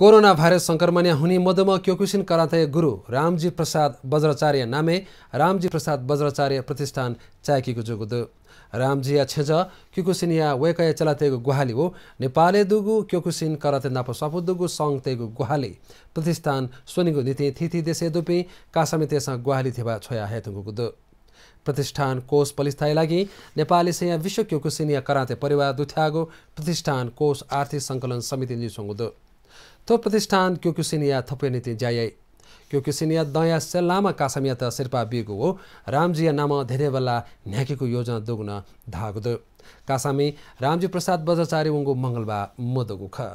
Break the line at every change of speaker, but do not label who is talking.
corona virus सङ्क्रमण हुने मधुमा Kyokushin करातय गुरु रामजी प्रसाद बज्राचार्य नामे रामजी प्रसाद बज्राचार्य प्रतिष्ठान चायकीको रामजी रामजिया छेज क्युकुसिन या वेकय चलातेको गुहाली हो नेपाले दुगु क्योकुसिन कराते नाप सपुदुगु सङ्ग गुहाली प्रतिष्ठान सोनिगु नीति थिथि देशे दुपे कासामितेसँग गुहाली थिवा छोया हेतुगु दु प्रतिष्ठान कोष पलिस्थाय लागि नेपाली सेया विश्व क्योकुसिन या कराते परिवार दुथ्यागो प्रतिष्ठान कोष आर्थिक सङ्कलन समिति दु थो प्रतिष्ठान क्योक्युसिनिया नीति ज्यायाई क्योक्युसिनिया दया लामा कासमिया त शेर्पा बिगो हो रामजिया नाम बेला न्याकेको योजना दोगुन धागुदो कासामी रामजी प्रसाद बजाचार्य उङ्गु मङ्गलबा ख